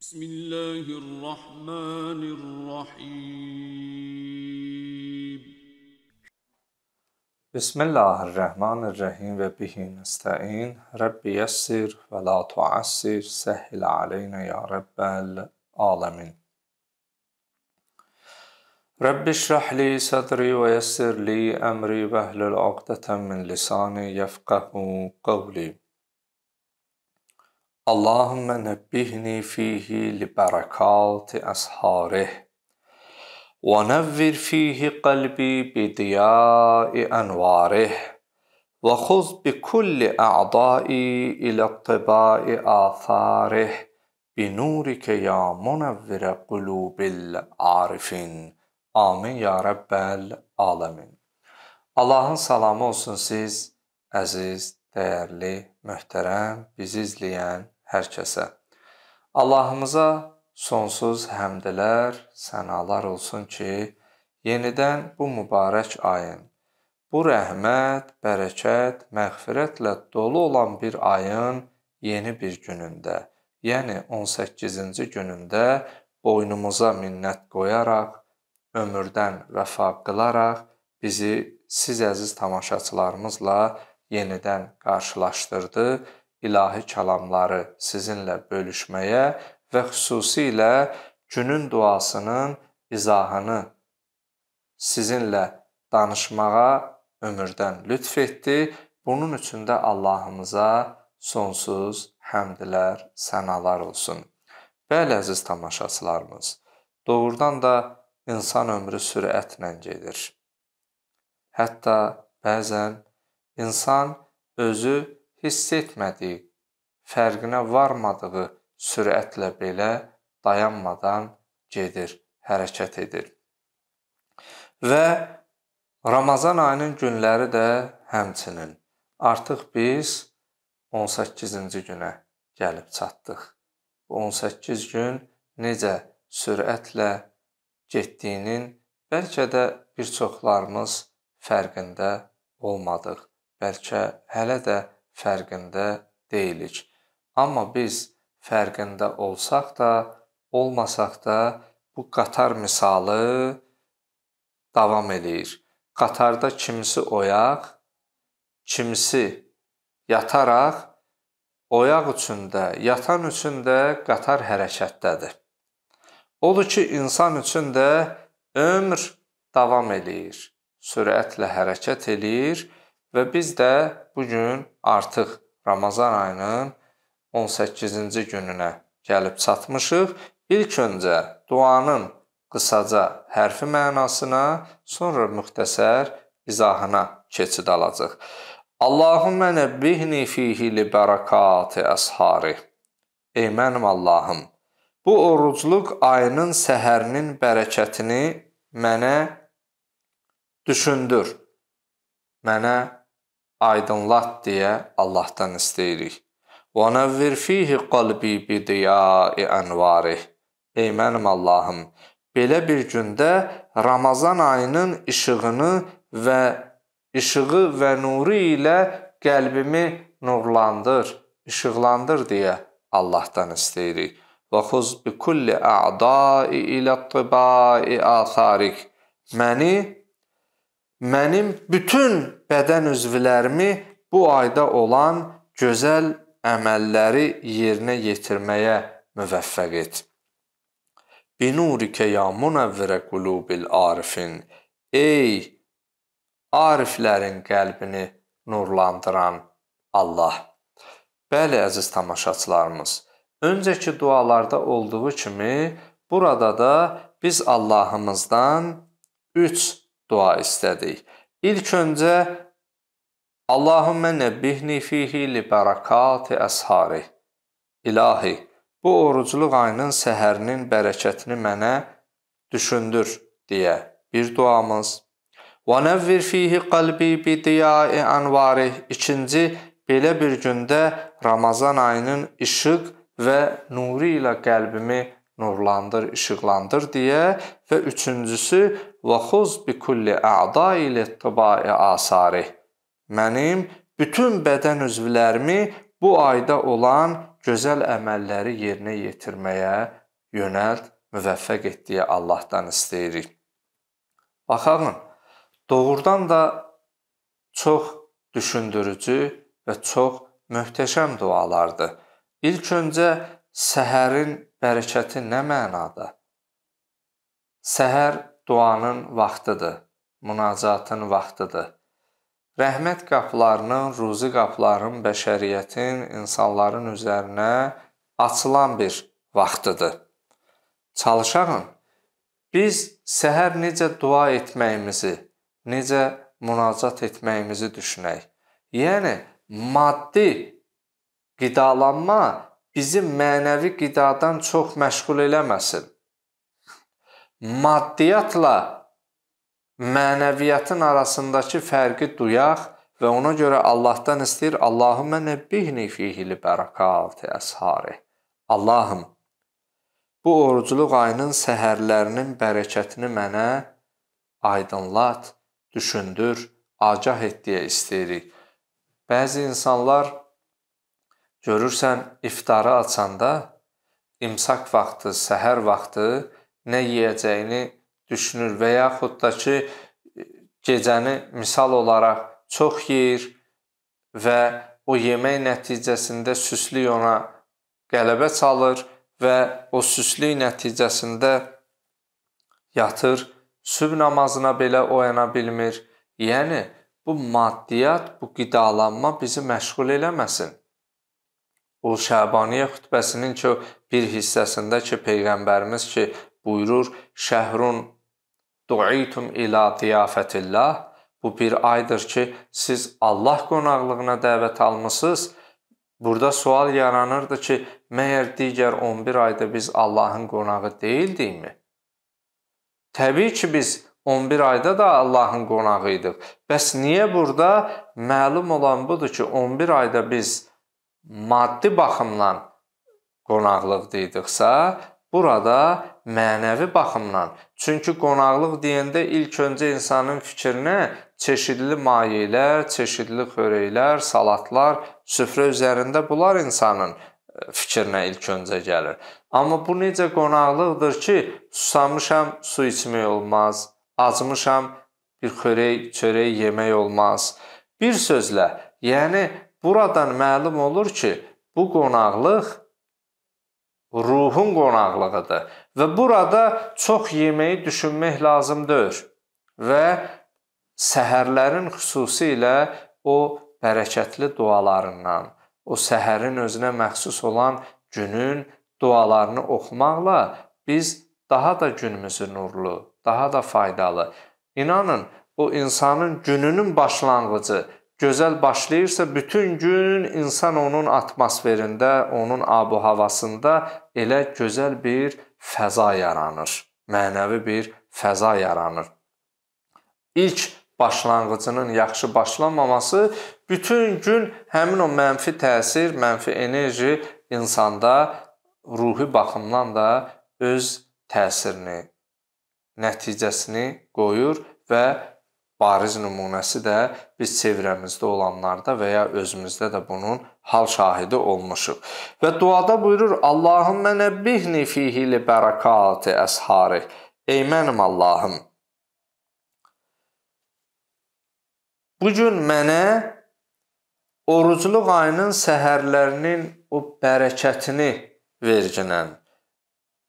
بسم الله الرحمن الرحيم بسم الله الرحمن الرحيم وبه نستعين رب يسر ولا تعسر سهل علينا يا رب العالمين رب اشرح لي صدري ويسر لي أمري واهل عقدة من لساني يفقه قولي اللهم نبهني فيه لبركات أسحاره ونفر فيه قلبي بضياء أنواره وخذ بكل أعضائي إلى الطباء آثاره بنورك يا منور قلوب العارفين آمين يا رب العالمين Allahın salamı olsun siz, əziz, dəyərli, möhtərəm, bizi izləyən hər kəsə. Allahımıza sonsuz həmdlər, sənalar olsun ki, yenidən bu mübarək ayın, bu rəhmət, bərəkət, məğfirətlə dolu olan bir ayın yeni bir günündə, yəni 18-ci günündə boynumuza minnət qoyaraq, ömürdən vəfa qılaraq bizi siz əziz tamaşaçılarımızla yenidən qarşılaşdırdı ilahi kəlamları sizinlə bölüşməyə və xüsusilə günün duasının izahını sizinlə danışmağa ömürdən lütf etdi. Bunun üçün də Allahımıza sonsuz həmdlər, sənalar olsun. Bəli əziz tamaşaçılarımız, doğrudan da insan ömrü sürətlə gedir. Hətta bəzən insan özü hiss etmədiyi, fərqinə varmadığı sürətlə belə dayanmadan gedir, hərəkət edir. Və Ramazan ayının günləri də həmçinin. Artıq biz 18-ci günə gəlib çatdıq. Bu 18 gün necə sürətlə getdiyinin bəlkə də bir çoxlarımız fərqində olmadıq. Bəlkə hələ də fərqində deyilik. Amma biz fərqində olsaq da, olmasaq da bu qatar misalı davam eləyir. Qatarda kimisi oyaq, kimisi yataraq, oyaq üçün də, yatan üçün də qatar hərəkətdədir. Odur ki, insan üçün də ömr davam eləyir. Sürətlə hərəkət eləyir Və biz də bu gün artıq Ramazan ayının 18-ci gününə gəlib çatmışıq. İlk öncə duanın qısaca hərfi mənasına, sonra müxtəsər izahına keçid alacağıq. Allahummə nəbbihni fihi li barakati ashari. Ey mənim Allahım, bu orucluq ayının səhərinin bərəkətini mənə düşündür. Mənə aydınlat deyə Allahdan istəyirik. Və nəvvir fihi qalbi bidiyai ənvarih. Ey mənim Allahım, belə bir gündə Ramazan ayının işığını və işığı və nuru ilə qəlbimi nurlandır, işıqlandır deyə Allahdan istəyirik. Və xuz bi kulli a'da'i ilə tibai atharik. Məni mənim bütün bədən üzvlərimi bu ayda olan gözəl əməlləri yerinə yetirməyə müvəffəq et. Binurikə ya munavvirə qulubil arifin. Ey ariflərin qəlbini nurlandıran Allah. Bəli əziz tamaşaçılarımız, öncəki dualarda olduğu kimi burada da biz Allahımızdan 3 dua istədik. İlk öncə Allahümmə nəbbihni fihi li bərakati əshari. İlahi, bu orucluq ayının səhərinin bərəkətini mənə düşündür deyə bir duamız. Və nəvvir fihi qalbi bi diyai anvari. İkinci, belə bir gündə Ramazan ayının işıq və nuru ilə qəlbimi nurlandır, işıqlandır deyə və üçüncüsü və xuz bi kulli a'da'i littiba'i asari. Mənim bütün bədən üzvlərimi bu ayda olan gözəl əməlləri yerinə yetirməyə yönəlt müvəffəq et deyə Allahdan istəyirik. Baxın, doğrudan da çox düşündürücü və çox möhtəşəm dualardır. İlk öncə səhərin bərəkəti nə mənada? Səhər duanın vaxtıdır, münacatın vaxtıdır. Rəhmət qapılarının, ruzi qapılarının bəşəriyyətin, insanların üzərinə açılan bir vaxtıdır. Çalışağın biz səhər necə dua etməyimizi, necə münacat etməyimizi düşünək. Yəni maddi qidalanma bizi mənəvi qidadan çox məşğul eləməsin maddiyyatla mənəviyyatın arasındakı fərqi duyaq və ona görə Allahdan istəyir Allahümə nəbbihni fihi li bərakati əshari. Allahım bu orucluq ayının səhərlərinin bərəkətini mənə aydınlat, düşündür, agah et deyə istəyirik. Bəzi insanlar görürsən iftarı açanda imsak vaxtı, səhər vaxtı nə yeyəcəyini düşünür və yaxud da ki, gecəni misal olaraq çox yeyir və o yemək nəticəsində süslük ona qələbə çalır və o süslük nəticəsində yatır, sübh namazına belə oyana bilmir. Yəni, bu maddiyat, bu qidalanma bizi məşğul eləməsin. O Şəbaniyə xütbəsinin ki, bir hissəsində ki, Peyğəmbərimiz ki, buyurur, şəhrun duitum ilə diyafətillah. Bu bir aydır ki, siz Allah qonaqlığına dəvət almısınız. Burada sual yaranırdı ki, məyər digər 11 ayda biz Allahın qonağı deyildikmi? Təbii ki, biz 11 ayda da Allahın qonağı idik. Bəs niyə burada məlum olan budur ki, 11 ayda biz maddi baxımdan qonaqlıq deyidiksə, Burada mənəvi baxımdan, çünki qonaqlıq deyəndə ilk öncə insanın fikrinə çeşidli mayələr, çeşidli xörəklər, salatlar, süfrə üzərində bunlar insanın e, fikrinə ilk öncə gəlir. Amma bu necə qonaqlıqdır ki, susamışam, su içmək olmaz, acmışam, bir xörək, çörək yemək olmaz. Bir sözlə, yəni buradan məlum olur ki, bu qonaqlıq ruhun qonaqlığıdır və burada çox yeməyi düşünmək lazımdır və səhərlərin xüsusilə o bərəkətli dualarından, o səhərin özünə məxsus olan günün dualarını oxumaqla biz daha da günümüzü nurlu, daha da faydalı. İnanın, bu insanın gününün başlanğıcı gözəl başlayırsa, bütün gün insan onun atmosferində, onun abu havasında elə gözəl bir fəza yaranır. Mənəvi bir fəza yaranır. İlk başlanğıcının yaxşı başlanmaması bütün gün həmin o mənfi təsir, mənfi enerji insanda ruhi baxımdan da öz təsirini, nəticəsini qoyur və bariz nümunəsi də biz çevrəmizdə olanlarda və ya özümüzdə də bunun hal şahidi olmuşuq. Və duada buyurur: "Allahümmə nəbbihni fihi li bərakati əsharih." Ey mənim Allahım, bu gün mənə orucluq ayının səhərlərinin o bərəkətini verginən,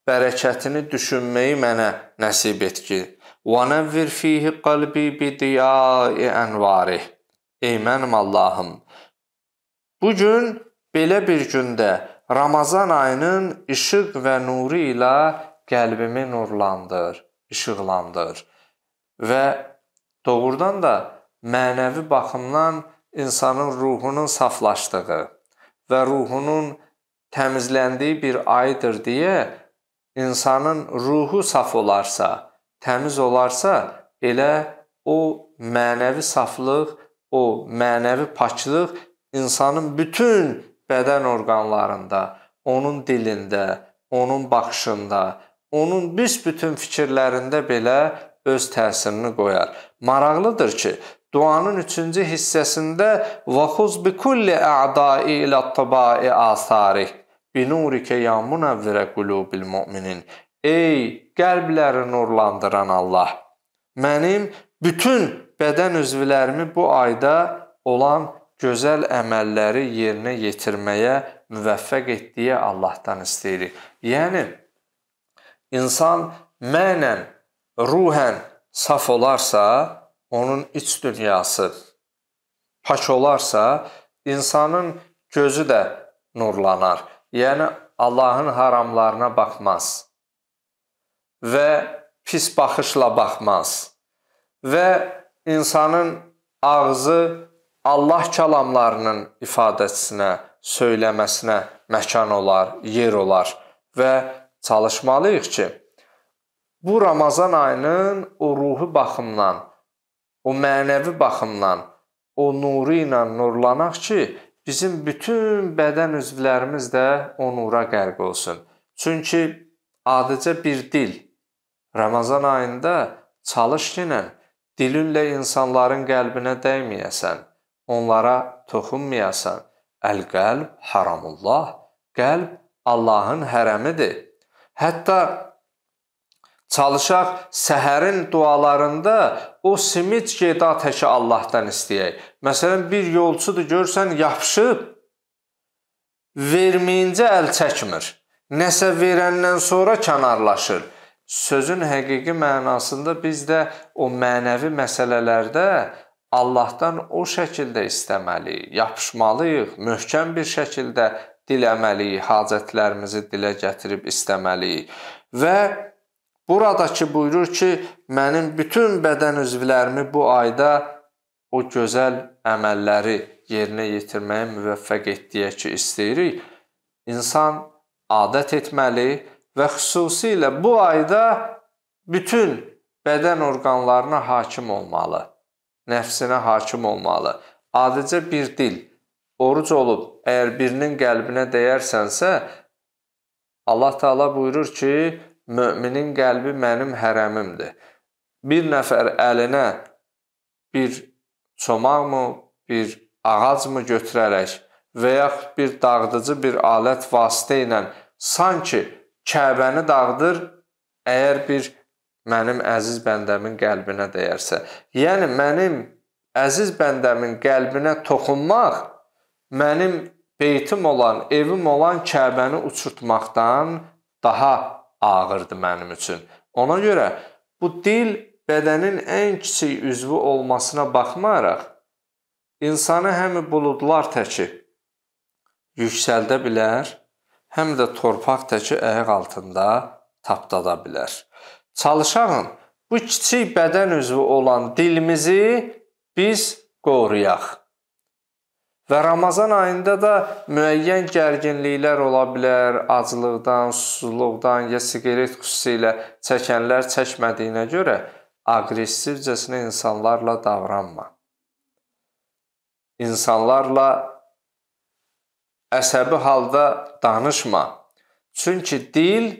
bərəkətini düşünməyi mənə nəsib et ki, وَنَوِّرْ ف۪يهِ قَلْبِي بِدِيَاءِ اَنْوَارِهِ Ey mənim Allahım! Bu gün belə bir gündə Ramazan ayının işıq və nuru ilə qəlbimi nurlandır, işıqlandır və doğrudan da mənəvi baxımdan insanın ruhunun saflaşdığı və ruhunun təmizləndiyi bir aydır deyə insanın ruhu saf olarsa, təmiz olarsa, elə o mənəvi saflıq, o mənəvi paklıq insanın bütün bədən orqanlarında, onun dilində, onun baxışında, onun büsbütün fikirlərində belə öz təsirini qoyar. Maraqlıdır ki, duanın 3-cü hissəsində vahuz bi kulli a'da'i ila tabai asari binurike ya munavvira qulubil mu'minin Ey qəlbləri nurlandıran Allah, mənim bütün bədən üzvlərimi bu ayda olan gözəl əməlləri yerinə yetirməyə müvəffəq etdiyi Allahdan istəyirik. Yəni insan mənən, ruhən saf olarsa, onun iç dünyası pak olarsa, insanın gözü də nurlanar. Yəni Allahın haramlarına baxmaz və pis baxışla baxmaz və insanın ağzı Allah kəlamlarının ifadəsinə, söyləməsinə məkan olar, yer olar və çalışmalıyıq ki, bu Ramazan ayının o ruhi baxımdan, o mənəvi baxımdan, o nuru ilə nurlanaq ki, bizim bütün bədən üzvlərimiz də o nura qərq olsun. Çünki adicə bir dil Ramazan ayında çalış ki, dilinlə insanların qəlbinə dəyməyəsən, onlara toxunmayasan. Əl-qəlb haramullah, qəlb Allahın hərəmidir. Hətta çalışaq səhərin dualarında o simit qeda təkə Allahdan istəyək. Məsələn, bir yolçudur, görsən, yapışıb, verməyincə əl çəkmir. Nəsə verəndən sonra kənarlaşır sözün həqiqi mənasında biz də o mənəvi məsələlərdə Allahdan o şəkildə istəməliyik, yapışmalıyıq, möhkəm bir şəkildə diləməliyik, hacətlərimizi dilə gətirib istəməliyik. Və buradakı buyurur ki, mənim bütün bədən üzvlərimi bu ayda o gözəl əməlləri yerinə yetirməyə müvəffəq etdiyə ki, istəyirik. İnsan adət etməlidir və xüsusilə bu ayda bütün bədən orqanlarına hakim olmalı, nəfsinə hakim olmalı. Adicə bir dil oruc olub, əgər birinin qəlbinə dəyərsənsə, Allah Taala buyurur ki, müminin qəlbi mənim hərəmimdir. Bir nəfər əlinə bir çomaqmı, bir ağacmı götürərək və yaxud bir dağıdıcı bir alət vasitə ilə sanki Kəbəni dağıdır, əgər bir mənim əziz bəndəmin qəlbinə dəyərsə. Yəni mənim əziz bəndəmin qəlbinə toxunmaq mənim beytim olan, evim olan Kəbəni uçurtmaqdan daha ağırdır mənim üçün. Ona görə bu dil bədənin ən kiçik üzvü olmasına baxmayaraq insanı həmi buludlar təki yüksəldə bilər, həm də torpaq təki əyaq altında tapdada bilər. Çalışağın bu kiçik bədən üzvü olan dilimizi biz qoruyaq. Və Ramazan ayında da müəyyən gərginliklər ola bilər, aclıqdan, susuzluqdan, ya siqaret xüsusilə çəkənlər çəkmədiyinə görə aqressivcəsinə insanlarla davranma. İnsanlarla əsəbi halda danışma. Çünki dil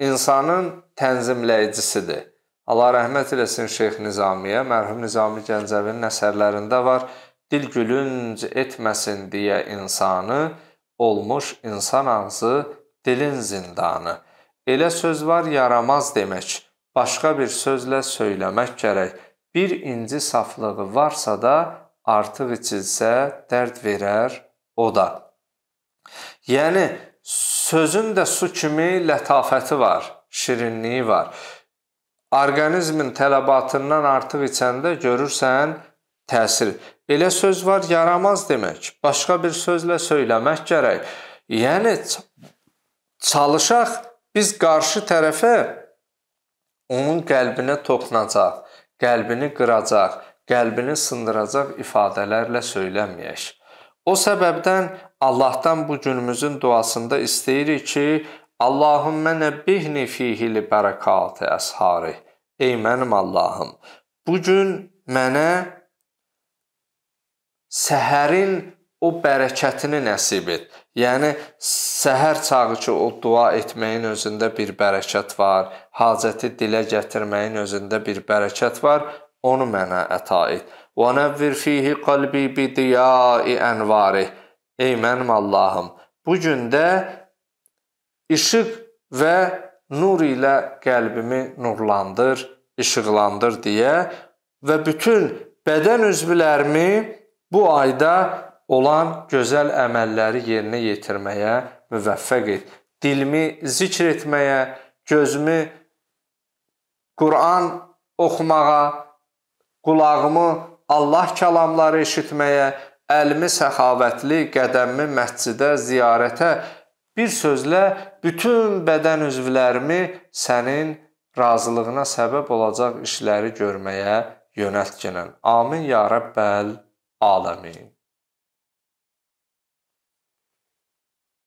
insanın tənzimləyicisidir. Allah rəhmət eləsin Şeyx Nizamiyə, mərhum Nizami Gəncəvinin əsərlərində var. Dil gülünc etməsin deyə insanı olmuş insan ağzı dilin zindanı. Elə söz var yaramaz demək, başqa bir sözlə söyləmək gərək. Bir inci saflığı varsa da artıq içilsə dərd verər o da. Yəni sözün də su kimi lətafəti var, şirinliyi var. Orqanizmin tələbatından artıq içəndə görürsən təsir. Elə söz var yaramaz demək. Başqa bir sözlə söyləmək gərək. Yəni çalışaq biz qarşı tərəfə onun qəlbinə toxunacaq, qəlbini qıracaq, qəlbini sındıracaq ifadələrlə söyləməyək. O səbəbdən Allahdan bu günümüzün duasında istəyirik ki, Allahümmə nəbbihni fihil bərəkatı əshari. Ey mənim Allahım, bu gün mənə səhərin o bərəkətini nəsib et. Yəni səhər çağı ki, o dua etməyin özündə bir bərəkət var, hacəti dilə gətirməyin özündə bir bərəkət var, onu mənə əta et. وَنَوِّرْ ف۪يهِ قَلْبِي بِدِيَاءِ اَنْوَارِهِ Ey mənim Allahım, bu gündə işıq və nur ilə qəlbimi nurlandır, işıqlandır deyə və bütün bədən üzvlərimi bu ayda olan gözəl əməlləri yerinə yetirməyə müvəffəq et. Dilimi zikr etməyə, gözümü Quran oxumağa, qulağımı Allah kəlamları eşitməyə, əlmi səxavətli qədəmmi məscidə ziyarətə, bir sözlə bütün bədən üzvlərimi sənin razılığına səbəb olacaq işləri görməyə yönəltginən. Amin ya Rəbbəl aləmin.